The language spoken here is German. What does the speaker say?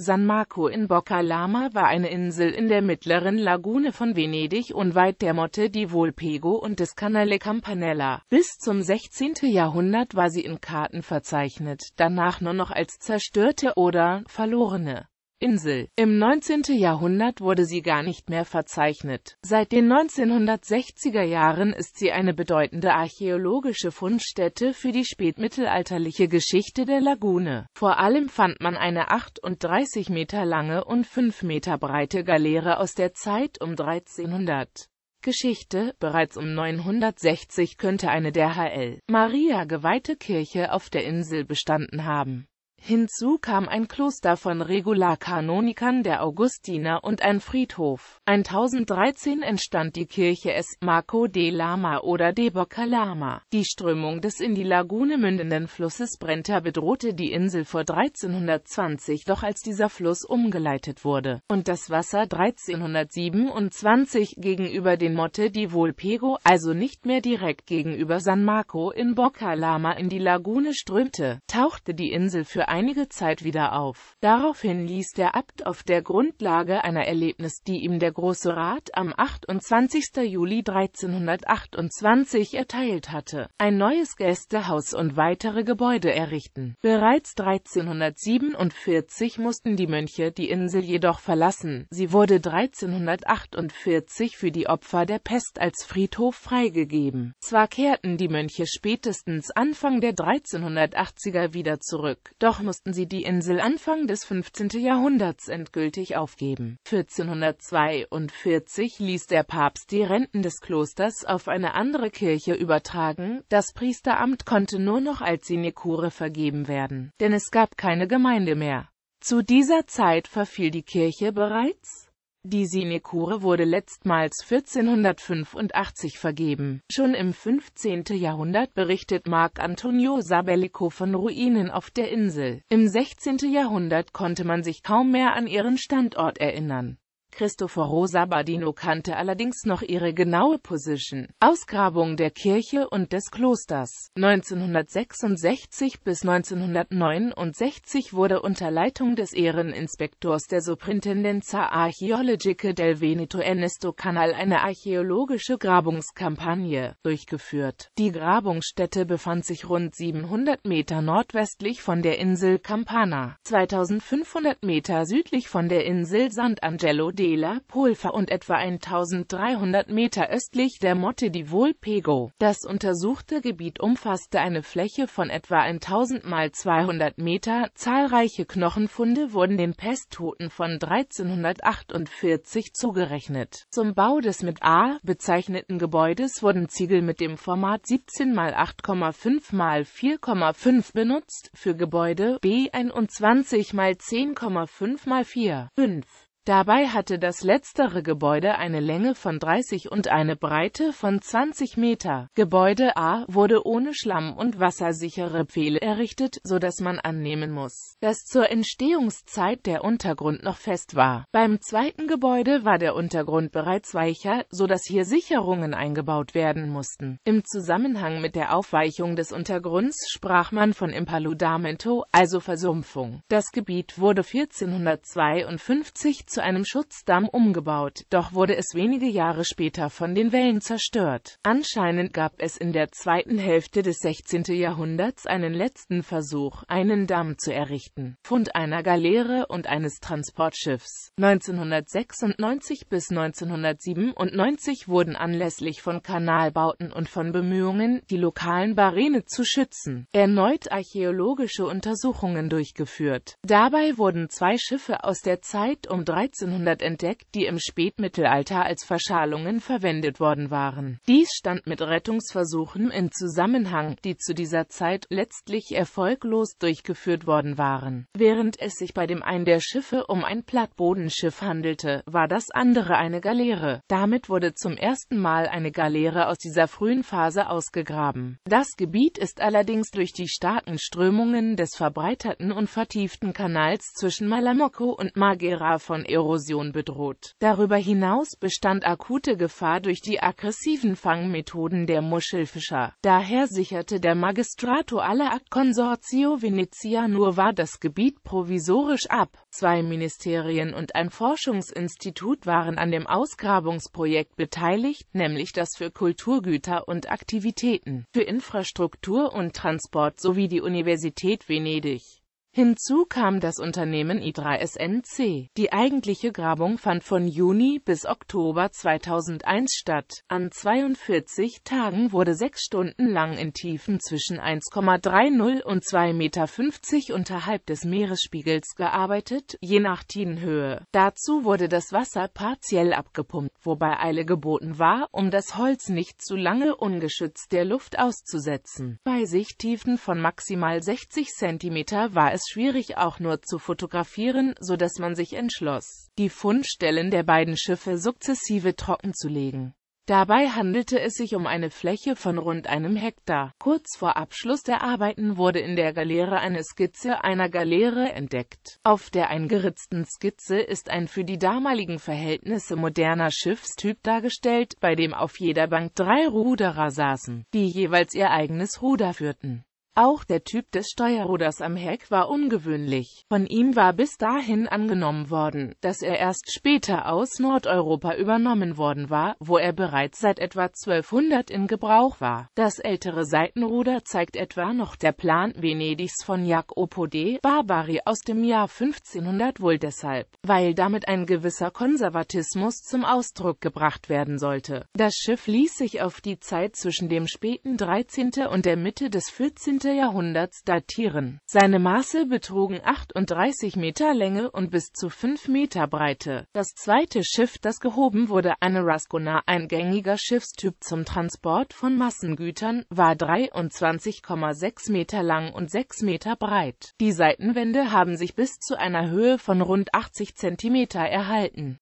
San Marco in Bocca Lama war eine Insel in der mittleren Lagune von Venedig unweit der Motte di Volpego und des Canale Campanella. Bis zum 16. Jahrhundert war sie in Karten verzeichnet, danach nur noch als zerstörte oder verlorene Insel. Im 19. Jahrhundert wurde sie gar nicht mehr verzeichnet. Seit den 1960er Jahren ist sie eine bedeutende archäologische Fundstätte für die spätmittelalterliche Geschichte der Lagune. Vor allem fand man eine 38 Meter lange und 5 Meter breite Galeere aus der Zeit um 1300. Geschichte, bereits um 960 könnte eine der Hl. Maria geweihte Kirche auf der Insel bestanden haben Hinzu kam ein Kloster von Regularkanonikern der Augustiner und ein Friedhof. 1013 entstand die Kirche S. Marco de Lama oder de Bocca Lama. Die Strömung des in die Lagune mündenden Flusses Brenta bedrohte die Insel vor 1320, doch als dieser Fluss umgeleitet wurde und das Wasser 1327 gegenüber den Motte di Volpego, also nicht mehr direkt gegenüber San Marco in Bocca Lama in die Lagune strömte, tauchte die Insel für einige Zeit wieder auf. Daraufhin ließ der Abt auf der Grundlage einer Erlebnis, die ihm der Große Rat am 28. Juli 1328 erteilt hatte, ein neues Gästehaus und weitere Gebäude errichten. Bereits 1347 mussten die Mönche die Insel jedoch verlassen. Sie wurde 1348 für die Opfer der Pest als Friedhof freigegeben. Zwar kehrten die Mönche spätestens Anfang der 1380er wieder zurück, doch Jedoch mussten sie die Insel Anfang des 15. Jahrhunderts endgültig aufgeben. 1442 ließ der Papst die Renten des Klosters auf eine andere Kirche übertragen, das Priesteramt konnte nur noch als Sinekure vergeben werden, denn es gab keine Gemeinde mehr. Zu dieser Zeit verfiel die Kirche bereits, die Sinekure wurde letztmals 1485 vergeben. Schon im 15. Jahrhundert berichtet Marc Antonio Sabellico von Ruinen auf der Insel. Im 16. Jahrhundert konnte man sich kaum mehr an ihren Standort erinnern. Cristoforo Sabadino kannte allerdings noch ihre genaue Position. Ausgrabung der Kirche und des Klosters 1966 bis 1969 wurde unter Leitung des Ehreninspektors der Superintendenza Archeologica del Veneto Ernesto Canal eine archäologische Grabungskampagne durchgeführt. Die Grabungsstätte befand sich rund 700 Meter nordwestlich von der Insel Campana, 2500 Meter südlich von der Insel Sant'Angelo de Täler Pulver und etwa 1300 Meter östlich der Motte di Volpego. Das untersuchte Gebiet umfasste eine Fläche von etwa 1000 mal 200 Meter. Zahlreiche Knochenfunde wurden den Pesttoten von 1348 zugerechnet. Zum Bau des mit A bezeichneten Gebäudes wurden Ziegel mit dem Format 17 mal 8,5 mal 4,5 benutzt, für Gebäude B 21 mal 10,5 mal 4,5. Dabei hatte das letztere Gebäude eine Länge von 30 und eine Breite von 20 Meter. Gebäude A wurde ohne Schlamm- und wassersichere Pfähle errichtet, so dass man annehmen muss, dass zur Entstehungszeit der Untergrund noch fest war. Beim zweiten Gebäude war der Untergrund bereits weicher, so dass hier Sicherungen eingebaut werden mussten. Im Zusammenhang mit der Aufweichung des Untergrunds sprach man von Impaludamento, also Versumpfung. Das Gebiet wurde 1452 zu zu einem Schutzdamm umgebaut, doch wurde es wenige Jahre später von den Wellen zerstört. Anscheinend gab es in der zweiten Hälfte des 16. Jahrhunderts einen letzten Versuch, einen Damm zu errichten. Fund einer Galeere und eines Transportschiffs. 1996 bis 1997 wurden anlässlich von Kanalbauten und von Bemühungen, die lokalen Barene zu schützen, erneut archäologische Untersuchungen durchgeführt. Dabei wurden zwei Schiffe aus der Zeit um 13 1300 entdeckt, die im Spätmittelalter als Verschalungen verwendet worden waren. Dies stand mit Rettungsversuchen in Zusammenhang, die zu dieser Zeit letztlich erfolglos durchgeführt worden waren. Während es sich bei dem einen der Schiffe um ein Plattbodenschiff handelte, war das andere eine Galeere. Damit wurde zum ersten Mal eine Galeere aus dieser frühen Phase ausgegraben. Das Gebiet ist allerdings durch die starken Strömungen des verbreiterten und vertieften Kanals zwischen Malamocco und Marghera von Eola Bodenerosion bedroht. Darüber hinaus bestand akute Gefahr durch die aggressiven Fangmethoden der Muschelfischer. Daher sicherte der Magistrato alle Ak Consortio Venezia Nurva das Gebiet provisorisch ab. Zwei Ministerien und ein Forschungsinstitut waren an dem Ausgrabungsprojekt beteiligt, nämlich das für Kulturgüter und Aktivitäten, für Infrastruktur und Transport sowie die Universität Venedig. Hinzu kam das Unternehmen I3SNC. Die eigentliche Grabung fand von Juni bis Oktober 2001 statt. An 42 Tagen wurde sechs Stunden lang in Tiefen zwischen 1,30 und 2,50 Meter unterhalb des Meeresspiegels gearbeitet, je nach Tidenhöhe. Dazu wurde das Wasser partiell abgepumpt, wobei Eile geboten war, um das Holz nicht zu lange ungeschützt der Luft auszusetzen. Bei Sichttiefen von maximal 60 cm war es schwierig auch nur zu fotografieren, so dass man sich entschloss, die Fundstellen der beiden Schiffe sukzessive trocken zu legen. Dabei handelte es sich um eine Fläche von rund einem Hektar. Kurz vor Abschluss der Arbeiten wurde in der Galeere eine Skizze einer Galeere entdeckt. Auf der eingeritzten Skizze ist ein für die damaligen Verhältnisse moderner Schiffstyp dargestellt, bei dem auf jeder Bank drei Ruderer saßen, die jeweils ihr eigenes Ruder führten. Auch der Typ des Steuerruders am Heck war ungewöhnlich. Von ihm war bis dahin angenommen worden, dass er erst später aus Nordeuropa übernommen worden war, wo er bereits seit etwa 1200 in Gebrauch war. Das ältere Seitenruder zeigt etwa noch der Plan Venedigs von Jacopo de Barbari aus dem Jahr 1500 wohl deshalb, weil damit ein gewisser Konservatismus zum Ausdruck gebracht werden sollte. Das Schiff ließ sich auf die Zeit zwischen dem späten 13. und der Mitte des 14 Jahrhunderts datieren. Seine Maße betrugen 38 Meter Länge und bis zu 5 Meter Breite. Das zweite Schiff, das gehoben wurde, eine Raskona, ein gängiger Schiffstyp zum Transport von Massengütern, war 23,6 Meter lang und 6 Meter breit. Die Seitenwände haben sich bis zu einer Höhe von rund 80 Zentimeter erhalten.